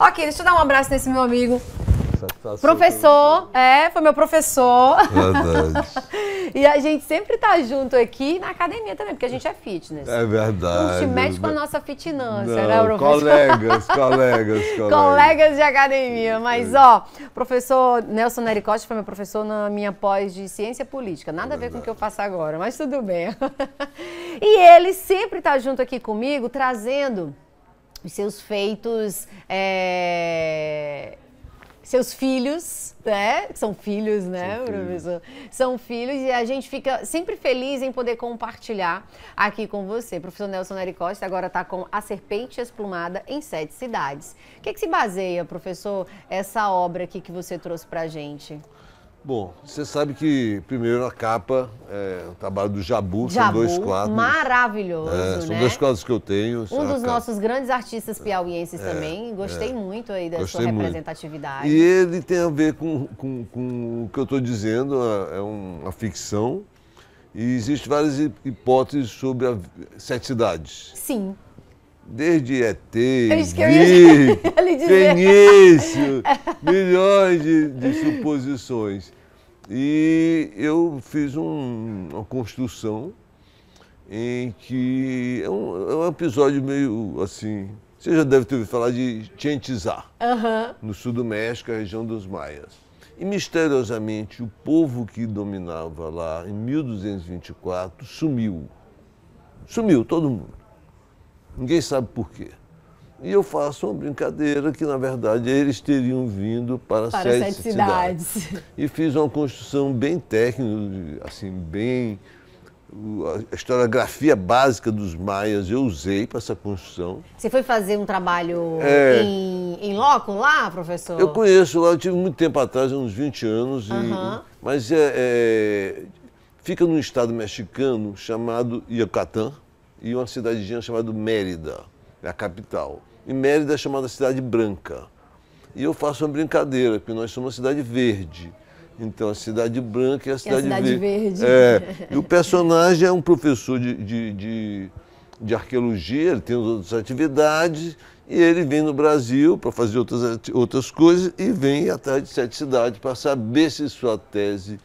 Ok, deixa eu dar um abraço nesse meu amigo. Satisfação. Professor, é, foi meu professor. Verdade. e a gente sempre tá junto aqui na academia também, porque a gente é fitness. É verdade. A gente mexe com a é nossa fitinância. Não, né, professor? Colegas, colegas, colegas. Colegas de academia. Mas, ó, professor Nelson Neri foi meu professor na minha pós de ciência política. Nada a ver com o que eu faço agora, mas tudo bem. e ele sempre tá junto aqui comigo, trazendo os seus feitos. É seus filhos, né? São filhos, né, São professor? Filhos. São filhos e a gente fica sempre feliz em poder compartilhar aqui com você. professor Nelson Neri Costa agora está com A Serpente Esplumada em Sete Cidades. O que, que se baseia, professor, essa obra aqui que você trouxe para a gente? Bom, você sabe que primeiro a capa é o trabalho do Jabu, Jabu são dois quadros. Maravilhoso. É, são né? dois quadros que eu tenho. Um dos nossos grandes artistas piauienses é, também. É. Gostei é, muito aí da sua representatividade. Muito. E ele tem a ver com, com, com o que eu estou dizendo, é, é uma ficção. E existem várias hipóteses sobre a, sete idades. Sim desde ET, Vir, é milhões de, de, suposições. E eu fiz um, uma construção em que é um, é um, episódio meio assim. Você já deve ter ouvido falar de Chentizá, uhum. no sul do México, a região dos Maias. E misteriosamente, o povo que dominava lá em 1224 sumiu. Sumiu todo mundo. Ninguém sabe por quê. E eu faço uma brincadeira que, na verdade, é eles teriam vindo para, para sete, sete cidades. cidades. E fiz uma construção bem técnica, assim, bem... A historiografia básica dos maias eu usei para essa construção. Você foi fazer um trabalho é... em, em loco lá, professor? Eu conheço lá, eu tive muito tempo atrás, uns 20 anos, uhum. e, mas é, é, fica num estado mexicano chamado Yucatán e uma cidadezinha chamada Mérida, é a capital. E Mérida é chamada Cidade Branca. E eu faço uma brincadeira, porque nós somos uma cidade verde. Então, a Cidade Branca é a Cidade, é a cidade Verde. verde. É. E o personagem é um professor de, de, de, de arqueologia, ele tem outras atividades, e ele vem no Brasil para fazer outras, outras coisas e vem atrás de sete cidades para saber se sua tese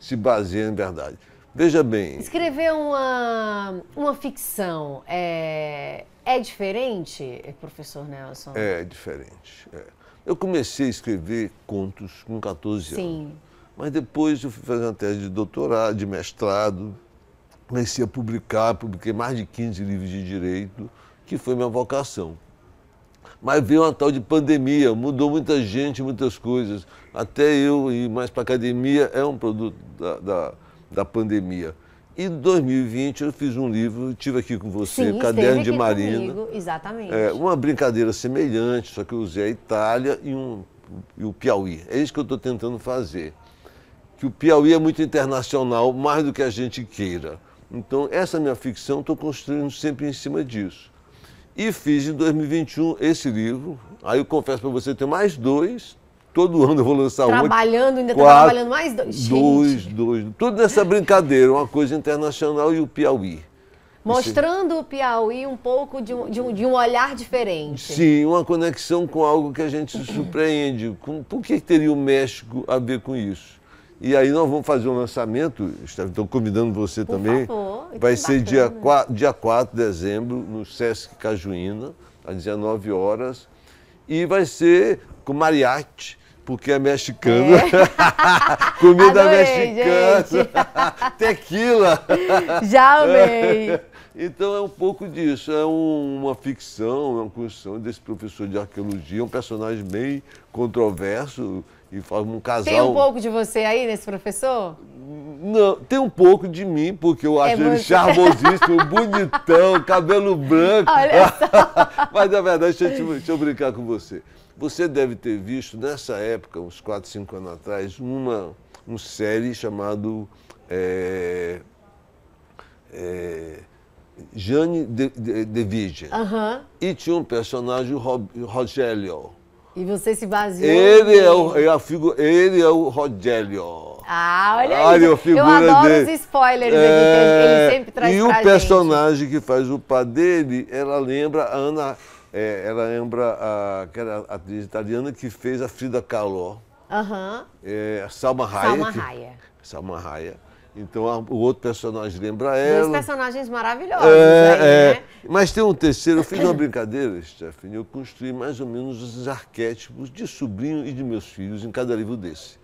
se baseia em verdade. Veja bem. Escrever uma, uma ficção é, é diferente, professor Nelson? É diferente. É. Eu comecei a escrever contos com 14 anos. Sim. Mas depois eu fui fazer uma tese de doutorado, de mestrado, comecei a publicar, publiquei mais de 15 livros de direito, que foi minha vocação. Mas veio uma tal de pandemia, mudou muita gente, muitas coisas. Até eu ir mais para academia é um produto da, da da pandemia. E em 2020 eu fiz um livro, tive aqui com você, Sim, Caderno de Marina. Comigo, exatamente. É, uma brincadeira semelhante, só que eu usei a Itália e, um, e o Piauí. É isso que eu estou tentando fazer. Que o Piauí é muito internacional, mais do que a gente queira. Então, essa minha ficção estou construindo sempre em cima disso. E fiz em 2021 esse livro. Aí eu confesso para você, tem mais dois Todo ano eu vou lançar um. Trabalhando, ainda quatro, trabalhando mais dois. Dois, dois. Tudo nessa brincadeira, uma coisa internacional e o Piauí. Mostrando o Piauí um pouco de um, de, um, de um olhar diferente. Sim, uma conexão com algo que a gente se surpreende. Com, por que teria o México a ver com isso? E aí nós vamos fazer um lançamento, estou convidando você Por também. Favor, Vai ser dia dia 4 de dezembro, no Sesc Cajuína, às 19 horas e vai ser com mariachi, porque é mexicano. É. Comida mexicana. Tequila. Já amei. Então é um pouco disso, é um, uma ficção, é uma construção desse professor de arqueologia, um personagem bem controverso e faz um casal. Tem um pouco de você aí nesse professor? Não, tem um pouco de mim, porque eu é acho é muito... ele charmosíssimo, bonitão, cabelo branco. Olha só. Mas na verdade, deixa eu, te, deixa eu brincar com você. Você deve ter visto nessa época, uns 4, 5 anos atrás, uma, uma série chamado é, é, Jane de, de, Uh -huh. E tinha um personagem, o Rogério. E você se baseou. Ele é o, é a ele é o Rogelio. Ah, olha, olha isso. Eu adoro dele. os spoilers é... que ele é, sempre traz E o personagem que faz o pai dele, ela lembra a Ana, é, ela lembra a, aquela atriz italiana que fez a Frida Kahlo. Aham. Uhum. É, Salma Hayek. Salma Hayek. Salma Hayek. Então a, o outro personagem lembra ela. Dois personagens maravilhosos. É, aí, né? é. Né? Mas tem um terceiro. Eu fiz uma brincadeira, Stephanie. Eu construí mais ou menos os arquétipos de sobrinho e de meus filhos em cada livro desse.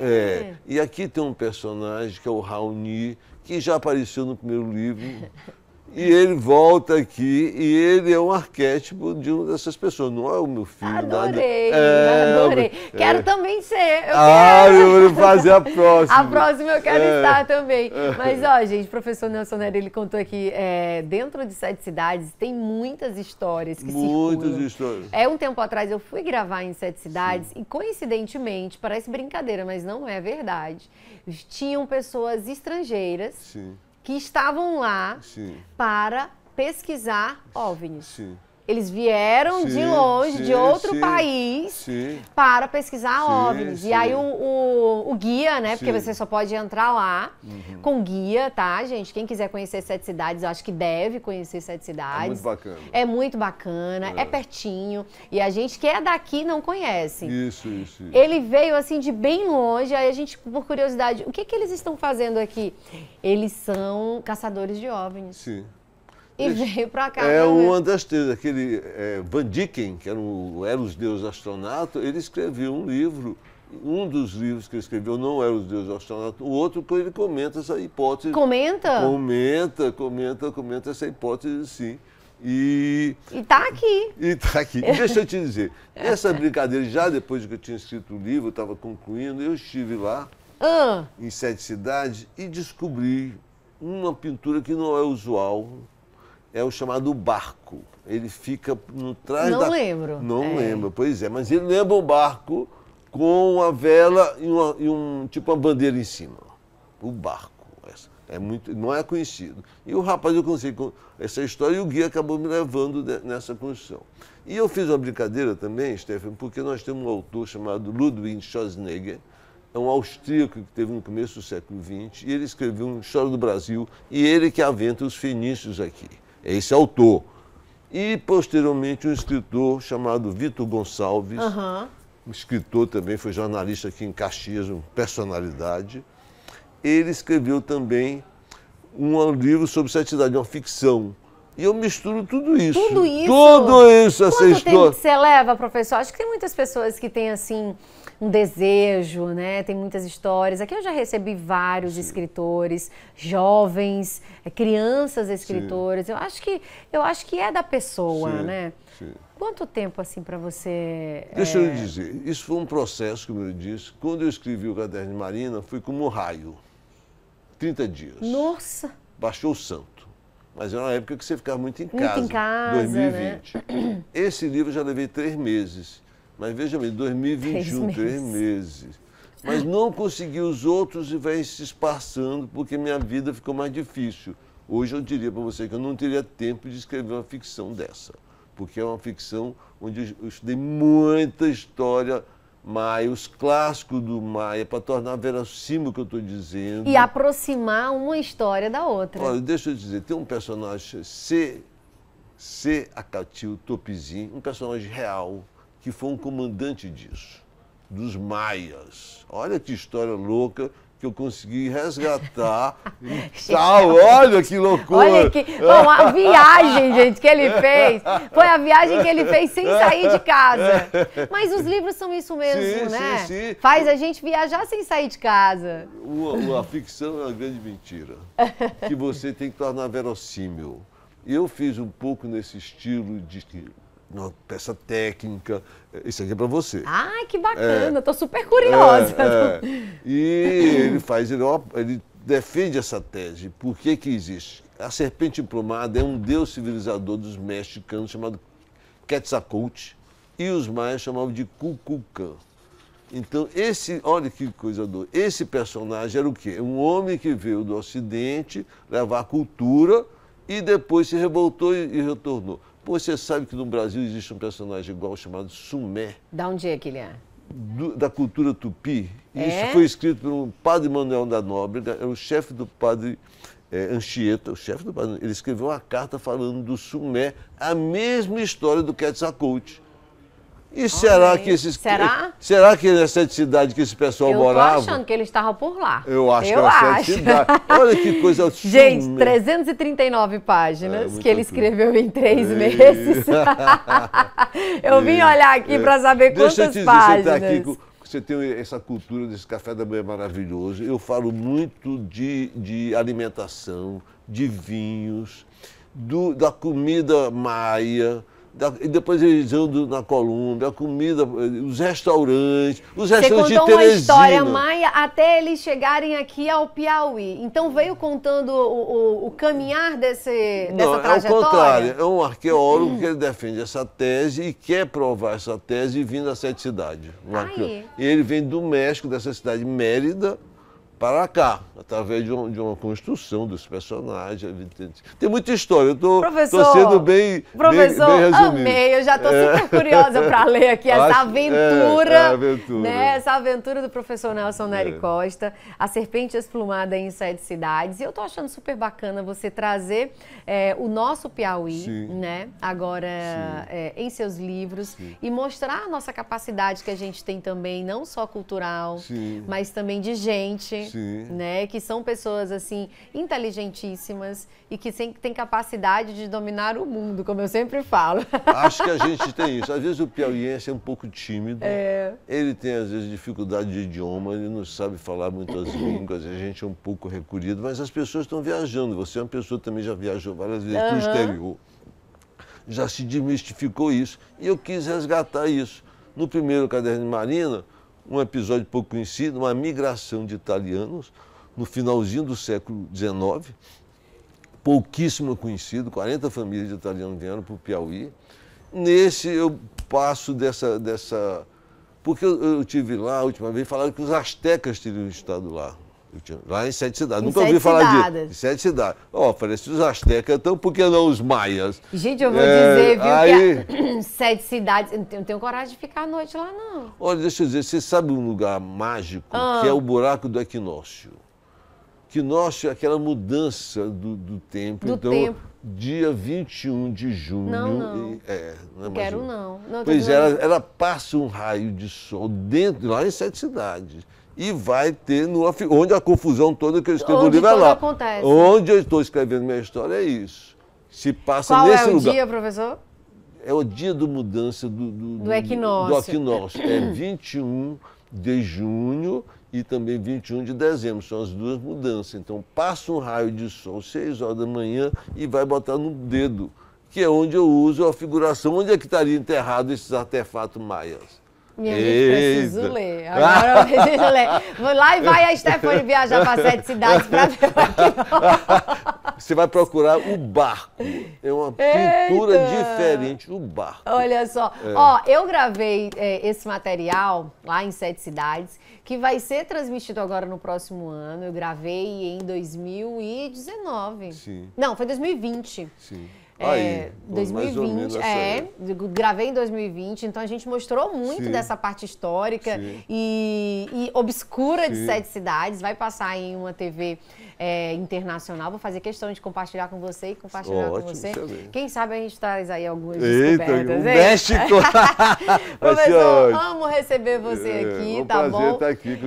É. é. E aqui tem um personagem que é o Raoni, que já apareceu no primeiro livro, E ele volta aqui e ele é um arquétipo de uma dessas pessoas, não é o meu filho. Adorei, é, adorei. É. Quero também ser. Eu ah, quero. eu vou fazer a próxima. A próxima eu quero é. estar também. É. Mas, ó, gente, o professor Nelson Nery, ele contou aqui, é, dentro de Sete Cidades tem muitas histórias que Muitas circulam. histórias. É, um tempo atrás eu fui gravar em Sete Cidades Sim. e, coincidentemente, parece brincadeira, mas não é verdade, tinham pessoas estrangeiras... Sim que estavam lá Sim. para pesquisar OVNIs. Sim. Eles vieram sim, de longe, sim, de outro sim, país, para pesquisar OVNIs. E aí o, o, o guia, né? Porque você só pode entrar lá uhum. com guia, tá, gente? Quem quiser conhecer Sete Cidades, eu acho que deve conhecer Sete Cidades. É muito bacana. É muito bacana, é, é pertinho. E a gente que é daqui não conhece. Isso, isso, isso, Ele veio assim de bem longe, aí a gente, por curiosidade, o que, que eles estão fazendo aqui? Eles são caçadores de OVNIs. Sim. E veio para cá. É uma das três, aquele é, Van Dyken, que era, um, era os deuses astronauta, ele escreveu um livro um dos livros que ele escreveu não era Os Deuses Astronautas, o outro ele comenta essa hipótese. Comenta? Comenta, comenta, comenta essa hipótese, sim. E está aqui. E está aqui. Deixa eu te dizer, essa brincadeira, já depois que eu tinha escrito o livro, eu estava concluindo, eu estive lá, ah. em Sete Cidades, e descobri uma pintura que não é usual, é o chamado barco. Ele fica no trás não da... Não lembro. Não é. lembro, pois é. Mas ele lembra um barco com a vela e, uma, e um tipo uma bandeira em cima. O barco. É muito, não é conhecido. E o rapaz, eu consigo essa história e o guia acabou me levando nessa construção. E eu fiz uma brincadeira também, Stefan, porque nós temos um autor chamado Ludwig Schwarzenegger, é um austríaco que teve no começo do século XX, e ele escreveu um História do Brasil, e ele que aventa os fenícios aqui esse autor. E, posteriormente, um escritor chamado Vitor Gonçalves, uhum. um escritor também, foi jornalista aqui em Caxias, uma personalidade. Ele escreveu também um livro sobre santidade, uma ficção, e eu misturo tudo isso. Tudo isso? Tudo isso, essa Quanto história. tempo que você leva, professor? Acho que tem muitas pessoas que têm, assim, um desejo, né? Tem muitas histórias. Aqui eu já recebi vários Sim. escritores, jovens, eh, crianças escritoras. Eu acho que eu acho que é da pessoa, Sim. né? Quanto tempo assim para você? Eh, Deixa é... eu dizer, isso foi um processo, como eu disse. Quando eu escrevi o Caderno de Marina, foi como um raio. 30 dias. Nossa! Baixou o santo. Mas era uma época que você ficava muito em casa. Muito em casa. 2020. Né? Esse livro eu já levei três meses. Mas veja bem, 2021, três meses. Três meses. Mas não consegui os outros e vai se espaçando porque minha vida ficou mais difícil. Hoje eu diria para você que eu não teria tempo de escrever uma ficção dessa, porque é uma ficção onde eu estudei muita história Maia, os clássicos do Maia, para tornar verossímil o que eu estou dizendo. E aproximar uma história da outra. Olha, deixa eu dizer, tem um personagem, C. C. Acatil Topizin, um personagem real, que foi um comandante disso, dos Maias. Olha que história louca que eu consegui resgatar e Olha que loucura! Olha que... Bom, a viagem, gente, que ele fez. Foi a viagem que ele fez sem sair de casa. Mas os livros são isso mesmo, sim, né? Sim, sim. Faz a gente viajar sem sair de casa. O, a ficção é uma grande mentira. Que você tem que tornar verossímil. Eu fiz um pouco nesse estilo de uma peça técnica. Eh, isso aqui é para você. Ai, que é. bacana, é, tô super curiosa. É, é. E ele faz, ele, ele, defende essa tese. Por que que existe? A serpente emplumada é um deus civilizador dos mexicanos chamado Quetzalcoatl e os maias chamavam de Cucucan. Então, esse, olha que coisa doida, esse personagem era o quê? Um homem que veio do Ocidente levar a cultura e depois se revoltou e, e retornou. Você sabe que no Brasil existe um personagem igual chamado Sumé. Da onde é que ele é? Do, da cultura tupi. É? Isso foi escrito pelo padre Manuel da Nóbrega, é o chefe do padre é, Anchieta, o chefe do padre. Ele escreveu uma carta falando do Sumé, a mesma história do Quetzalcoatl e Olha será aí. que esses. Será? Será que nessa é cidade que esse pessoal eu morava? Eu tô achando que ele estava por lá. Eu acho é eu que era acho. cidade. Olha que coisa Gente, 339 páginas é, que ele tudo. escreveu em três e... meses. eu e... vim olhar aqui é. para saber Deixa quantas dizer, páginas. Você, tá aqui, você tem essa cultura desse café da manhã maravilhoso. Eu falo muito de, de alimentação, de vinhos, do, da comida maia e depois andam na Colômbia, a comida, eh, os restaurantes, os restaurantes Você contou de Teresina. uma história, Maia, até eles chegarem aqui ao Piauí. Então veio contando o, o, o caminhar desse, dessa Não, é trajetória? é o contrário. É um arqueólogo que defende essa tese e quer provar essa tese vindo a sete cidades. E ele vem do México, dessa cidade Mérida, para cá, através de, de, uma construção dos personagens, Tem muita história, eu estou sendo bem, professor, bem, bem resumido. amei, eu já estou é. super curiosa para ler aqui essa Acho, é, aventura, é, aventura. Né, essa aventura do professor Nelson Nery é. Costa, A Serpente Esplumada em Sete Cidades, e eu estou achando super bacana você trazer é, o nosso Piauí, Sim. né, agora é, em seus livros, Sim. e mostrar a nossa capacidade que a gente tem também, não só cultural, Sim. mas também de gente, Sim. né? Que são pessoas assim inteligentíssimas e que têm capacidade de dominar o mundo, como eu sempre falo. Acho que a gente tem isso. Às vezes o piauiense é assim, um pouco tímido. É. Ele tem às vezes dificuldade de idioma, ele não sabe falar muitas línguas. A gente é um pouco recolhido, mas as pessoas estão viajando. Você é uma pessoa que também já viajou várias vezes uhum. para o exterior. Já se desmistificou isso e eu quis resgatar isso. No primeiro caderno de Marina, um episódio pouco conhecido, uma migração de italianos no finalzinho do século XIX, pouquíssimo conhecido, 40 famílias de italianos vieram para o Piauí. Nesse eu passo dessa. dessa porque eu, eu tive lá a última vez, falaram que os astecas teriam estado lá. Tinha, lá em sete cidades. Em Nunca sete ouvi falar disso. Em sete cidades. Ó, oh, parece os astecas, então por que não os maias? Gente, eu vou é, dizer, viu, aí... É, que a... sete cidades. Eu não tenho coragem de ficar à noite lá, não. Olha, deixa eu dizer, você sabe um lugar mágico ah. que é o buraco do equinócio? Equinócio é aquela mudança do, do tempo. Do então, tempo dia 21 de junho. Não, não. E, é, não é Quero não. não pois é, ela, ela, passa um raio de sol dentro, lá em Sete Cidades. E vai ter no onde a confusão toda que eu escrevo onde no livro é lá. Acontece. Onde eu estou escrevendo minha história é isso. Se passa Qual é nesse lugar. Qual é o lugar. dia, professor? É o dia do mudança do, do, do, do equinócio. Do equinócio. É 21 de junho e também 21 de dezembro. São as duas mudanças. Então passa um raio de sol 6 horas da manhã e vai botar no dedo, que é onde eu uso a figuração, onde é que estaria enterrado esses artefatos maias. Minha gente precisa ler. Agora eu ler. Vou lá e vai a Stephanie viajar para sete cidades para ver o Você vai procurar o barco. É uma Eita. pintura diferente, o barco. Olha só. É. Ó, eu gravei é, esse material lá em sete cidades, que vai ser transmitido agora no próximo ano. Eu gravei em 2019. Sim. Não, foi 2020. Sim. Aí, é, 2020, é, gravei em 2020, então a gente mostrou muito Sim. dessa parte histórica e, e, obscura Sim. de Sete Cidades. Vai passar em uma TV é, internacional. Vou fazer questão de compartilhar com você e compartilhar Ótimo, com você. É Quem sabe a gente traz aí algumas Eita, descobertas. O México! Professor, amo receber você aqui, é, é um tá bom? Estar aqui.